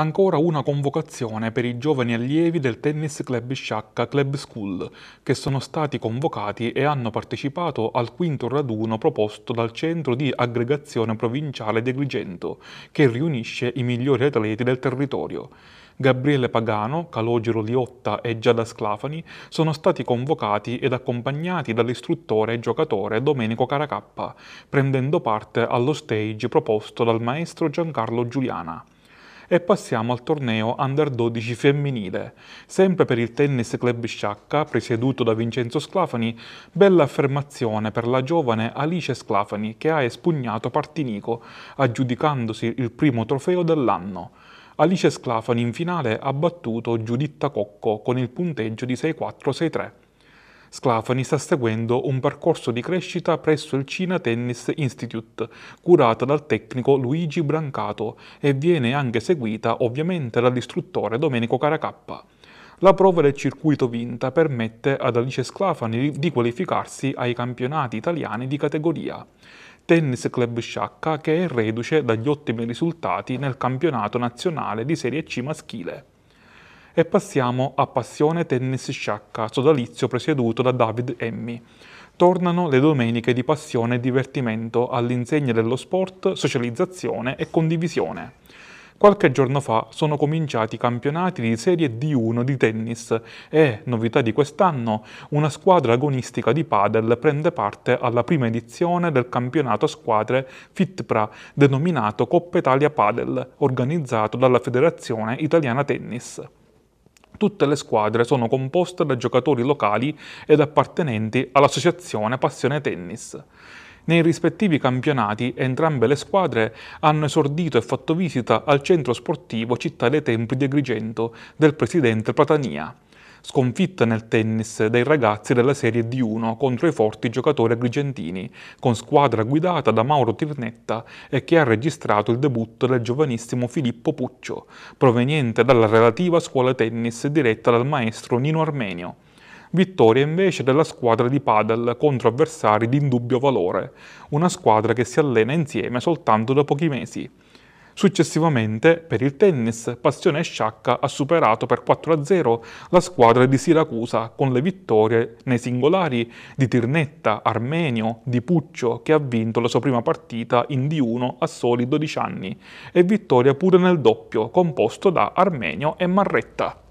Ancora una convocazione per i giovani allievi del Tennis Club Sciacca Club School, che sono stati convocati e hanno partecipato al quinto raduno proposto dal Centro di Aggregazione Provinciale di Grigento, che riunisce i migliori atleti del territorio. Gabriele Pagano, Calogero Liotta e Giada Sclafani sono stati convocati ed accompagnati dall'istruttore e giocatore Domenico Caracappa, prendendo parte allo stage proposto dal maestro Giancarlo Giuliana e passiamo al torneo Under 12 femminile. Sempre per il Tennis Club Sciacca, presieduto da Vincenzo Sclafani, bella affermazione per la giovane Alice Sclafani che ha espugnato Partinico, aggiudicandosi il primo trofeo dell'anno. Alice Sclafani in finale ha battuto Giuditta Cocco con il punteggio di 6-4-6-3. Sclafani sta seguendo un percorso di crescita presso il Cina Tennis Institute, curata dal tecnico Luigi Brancato e viene anche seguita ovviamente dall'istruttore Domenico Caracappa. La prova del circuito vinta permette ad Alice Sclafani di qualificarsi ai campionati italiani di categoria. Tennis Club Sciacca che è reduce dagli ottimi risultati nel campionato nazionale di Serie C maschile e passiamo a Passione Tennis Sciacca, sodalizio presieduto da David Emmy. Tornano le domeniche di passione e divertimento all'insegna dello sport, socializzazione e condivisione. Qualche giorno fa sono cominciati i campionati di Serie D1 di tennis e, novità di quest'anno, una squadra agonistica di padel prende parte alla prima edizione del campionato a squadre FITPRA, denominato Coppa Italia Padel, organizzato dalla Federazione Italiana Tennis. Tutte le squadre sono composte da giocatori locali ed appartenenti all'associazione Passione Tennis. Nei rispettivi campionati entrambe le squadre hanno esordito e fatto visita al centro sportivo Città dei Tempi di Agrigento del presidente Platania sconfitta nel tennis dai ragazzi della Serie D1 contro i forti giocatori agrigentini, con squadra guidata da Mauro Tirnetta e che ha registrato il debutto del giovanissimo Filippo Puccio, proveniente dalla relativa scuola tennis diretta dal maestro Nino Armenio. Vittoria invece della squadra di padel contro avversari di indubbio valore, una squadra che si allena insieme soltanto da pochi mesi. Successivamente, per il tennis, Passione Sciacca ha superato per 4-0 la squadra di Siracusa con le vittorie nei singolari di Tirnetta, Armenio, Di Puccio, che ha vinto la sua prima partita in D1 a soli 12 anni, e vittoria pure nel doppio, composto da Armenio e Marretta.